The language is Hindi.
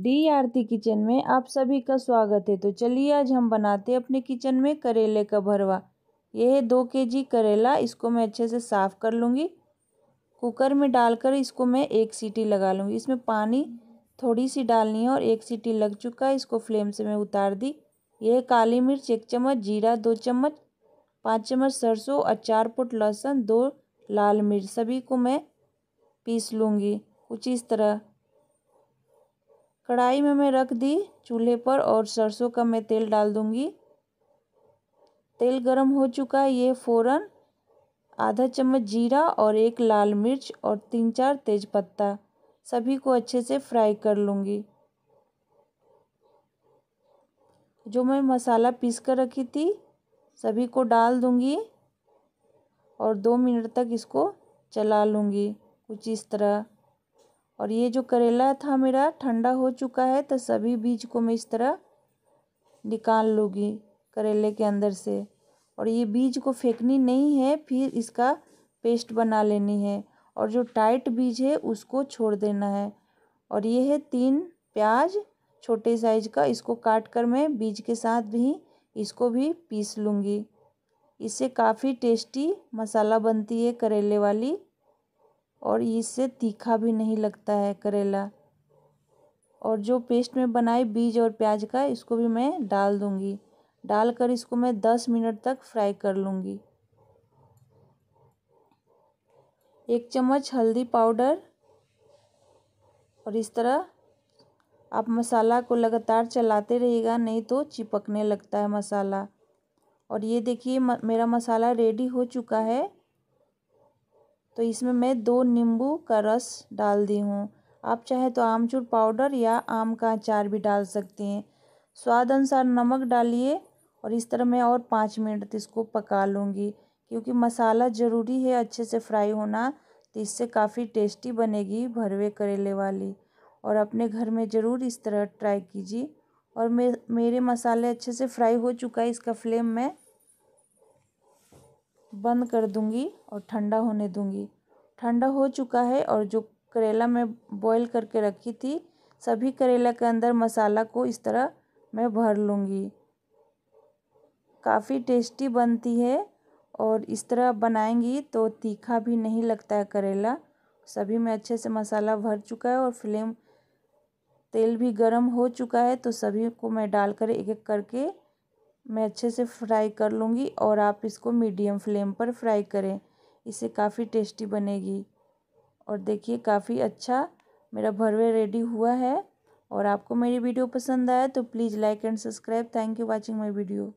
डी आरती किचन में आप सभी का स्वागत है तो चलिए आज हम बनाते हैं अपने किचन में करेले का भरवा यह है दो के जी करेला इसको मैं अच्छे से साफ़ कर लूँगी कुकर में डालकर इसको मैं एक सीटी लगा लूँगी इसमें पानी थोड़ी सी डालनी है और एक सीटी लग चुका है इसको फ्लेम से मैं उतार दी यह काली मिर्च एक चम्मच जीरा दो चम्मच पाँच चम्मच सरसों और चार पुट लहसुन दो लाल मिर्च सभी को मैं पीस लूँगी कुछ इस तरह कढ़ाई में मैं रख दी चूल्हे पर और सरसों का मैं तेल डाल दूँगी तेल गरम हो चुका है ये फ़ौरन आधा चम्मच जीरा और एक लाल मिर्च और तीन चार तेज पत्ता सभी को अच्छे से फ्राई कर लूँगी जो मैं मसाला पीस कर रखी थी सभी को डाल दूँगी और दो मिनट तक इसको चला लूँगी कुछ इस तरह और ये जो करेला था मेरा ठंडा हो चुका है तो सभी बीज को मैं इस तरह निकाल लूँगी करेले के अंदर से और ये बीज को फेंकनी नहीं है फिर इसका पेस्ट बना लेनी है और जो टाइट बीज है उसको छोड़ देना है और ये है तीन प्याज छोटे साइज का इसको काट कर मैं बीज के साथ भी इसको भी पीस लूँगी इससे काफ़ी टेस्टी मसाला बनती है करेले वाली और इससे तीखा भी नहीं लगता है करेला और जो पेस्ट में बनाए बीज और प्याज का इसको भी मैं डाल दूँगी डालकर इसको मैं दस मिनट तक फ्राई कर लूँगी एक चम्मच हल्दी पाउडर और इस तरह आप मसाला को लगातार चलाते रहिएगा नहीं तो चिपकने लगता है मसाला और ये देखिए मेरा मसाला रेडी हो चुका है तो इसमें मैं दो नींबू का रस डाल दी हूँ आप चाहे तो आमचूर पाउडर या आम का अचार भी डाल सकते हैं स्वाद अनुसार नमक डालिए और इस तरह मैं और पाँच मिनट तो इसको पका लूँगी क्योंकि मसाला ज़रूरी है अच्छे से फ्राई होना तो इससे काफ़ी टेस्टी बनेगी भरवे करेले वाली और अपने घर में ज़रूर इस तरह ट्राई कीजिए और मे मेरे मसाले अच्छे से फ्राई हो चुका है इसका फ्लेम मैं बंद कर दूँगी और ठंडा होने दूँगी ठंडा हो चुका है और जो करेला मैं बॉईल करके रखी थी सभी करेला के अंदर मसाला को इस तरह मैं भर लूँगी काफ़ी टेस्टी बनती है और इस तरह बनाएंगी तो तीखा भी नहीं लगता है करेला सभी में अच्छे से मसाला भर चुका है और फ्लेम तेल भी गरम हो चुका है तो सभी को मैं डालकर एक एक करके मैं अच्छे से फ्राई कर लूँगी और आप इसको मीडियम फ्लेम पर फ्राई करें इससे काफ़ी टेस्टी बनेगी और देखिए काफ़ी अच्छा मेरा भरवे रेडी हुआ है और आपको मेरी वीडियो पसंद आया तो please like and subscribe thank you watching my video